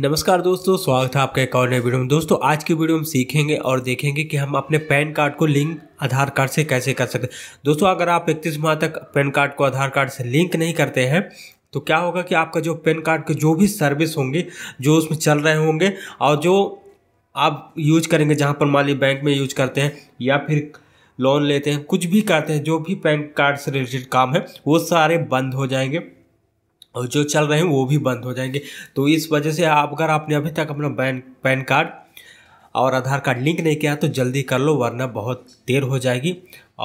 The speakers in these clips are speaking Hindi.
नमस्कार दोस्तों स्वागत है आपका एक और नए वीडियो में दोस्तों आज की वीडियो हम सीखेंगे और देखेंगे कि हम अपने पैन कार्ड को लिंक आधार कार्ड से कैसे कर सकते हैं दोस्तों अगर आप इकतीस माह तक पैन कार्ड को आधार कार्ड से लिंक नहीं करते हैं तो क्या होगा कि आपका जो पैन कार्ड के जो भी सर्विस होंगी जो उसमें चल रहे होंगे और जो आप यूज करेंगे जहाँ पर मान बैंक में यूज करते हैं या फिर लोन लेते हैं कुछ भी करते हैं जो भी पैन कार्ड से रिलेटेड काम है वो सारे बंद हो जाएंगे और जो चल रहे हैं वो भी बंद हो जाएंगे तो इस वजह से आप अगर आपने अभी तक अपना पैन पैन कार्ड और आधार कार्ड लिंक नहीं किया तो जल्दी कर लो वरना बहुत देर हो जाएगी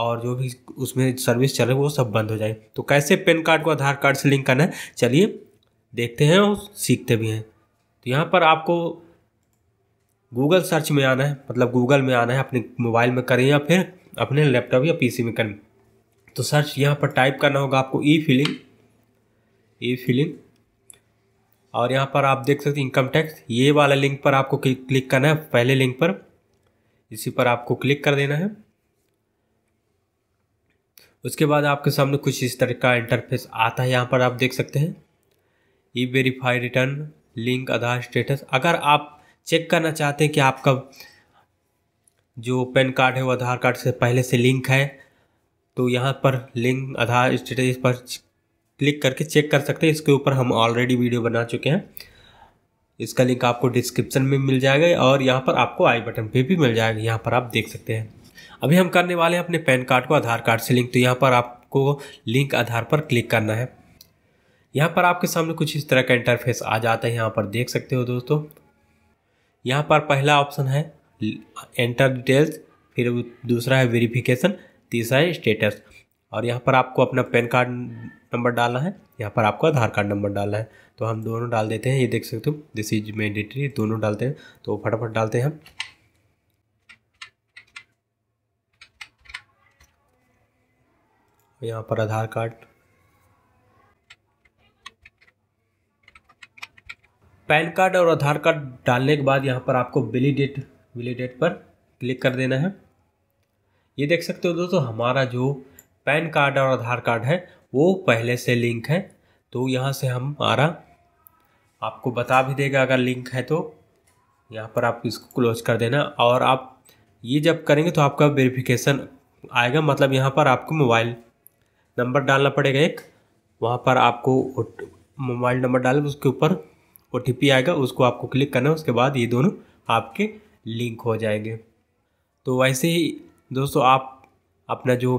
और जो भी उसमें सर्विस चल रही है वो सब बंद हो जाएगी तो कैसे पैन कार्ड को आधार कार्ड से लिंक करना है चलिए देखते हैं और सीखते भी हैं तो यहाँ पर आपको गूगल सर्च में आना है मतलब गूगल में आना है अपने मोबाइल में करें या फिर अपने लैपटॉप या पीसी में करें तो सर्च यहाँ पर टाइप करना होगा आपको ई फिलिंग ई फिलिंग और यहाँ पर आप देख सकते हैं इनकम टैक्स ये वाला लिंक पर आपको क्लिक करना है पहले लिंक पर इसी पर आपको क्लिक कर देना है उसके बाद आपके सामने कुछ इस तरह का इंटरफेस आता है यहाँ पर आप देख सकते हैं e verify return link Aadhaar status अगर आप चेक करना चाहते हैं कि आपका जो पैन कार्ड है वो आधार कार्ड से पहले से लिंक है तो यहाँ पर लिंक आधार स्टेटस पर क्लिक करके चेक कर सकते हैं इसके ऊपर हम ऑलरेडी वीडियो बना चुके हैं इसका लिंक आपको डिस्क्रिप्शन में मिल जाएगा और यहाँ पर आपको आई बटन पे भी मिल जाएगा यहाँ पर आप देख सकते हैं अभी हम करने वाले हैं अपने पैन कार्ड को आधार कार्ड से लिंक तो यहाँ पर आपको लिंक आधार पर क्लिक करना है यहाँ पर आपके सामने कुछ इस तरह का इंटरफेस आ जाता है यहाँ पर देख सकते हो दोस्तों यहाँ पर पहला ऑप्शन है एंटर डिटेल्स फिर दूसरा है वेरीफिकेशन तीसरा है स्टेटस और यहाँ पर आपको अपना पैन कार्ड नंबर डालना है यहाँ पर आपको आधार कार्ड नंबर डालना है तो हम दोनों डाल देते हैं ये देख सकते हो दिस इज मैंडेटरी दोनों डालते हैं तो फटाफट डालते हैं हम यहाँ पर आधार कार्ड पैन कार्ड और आधार कार्ड डालने के बाद यहाँ पर आपको बिली डेट बिली डेट पर क्लिक कर देना है ये देख सकते हो दोस्तों हमारा जो पैन कार्ड और आधार कार्ड है वो पहले से लिंक है तो यहाँ से हम हमारा आपको बता भी देगा अगर लिंक है तो यहाँ पर आप इसको क्लोज कर देना और आप ये जब करेंगे तो आपका वेरिफिकेशन आएगा मतलब यहाँ पर आपको मोबाइल नंबर डालना पड़ेगा एक वहाँ पर आपको मोबाइल नंबर डाल उसके ऊपर ओ आएगा उसको आपको क्लिक करना है उसके बाद ये दोनों आपके लिंक हो जाएंगे तो वैसे ही दोस्तों आप अपना जो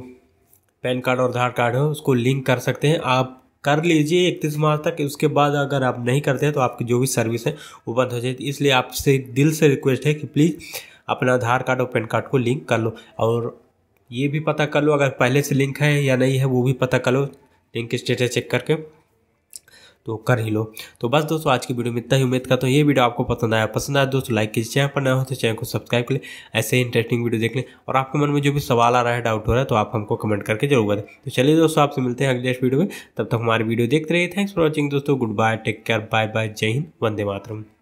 पैन कार्ड और आधार कार्ड है उसको लिंक कर सकते हैं आप कर लीजिए इकतीस मार्च तक उसके बाद अगर आप नहीं करते हैं तो आपकी जो भी सर्विस है वो बंद हो जाएगी इसलिए आपसे दिल से रिक्वेस्ट है कि प्लीज़ अपना आधार कार्ड और पैन कार्ड को लिंक कर लो और ये भी पता कर लो अगर पहले से लिंक है या नहीं है वो भी पता कर लो लिंक स्टेटस चेक करके तो कर ही लो तो बस दोस्तों आज की वीडियो में इतना ही उम्मीद करता हूँ ये वीडियो आपको पसंद आया पसंद आया तो दोस्तों लाइक कीजिए चैनल पर ना हो तो चैनल को सब्सक्राइब कर लें ऐसे ही इंटरेस्टिंग वीडियो देख लें और आपके मन में जो भी सवाल आ रहा है डाउट हो रहा है तो आप हमको कमेंट करके जरूर बताएं तो चलिए दोस्तों आपसे मिलते हैं अगले नेक्स्ट वीडियो में तब तक हमारी वीडियो देखते रहिए थैंक्स फॉर वॉचिंग दोस्तों good bye take care bye bye जय हिंद वंदे मातरम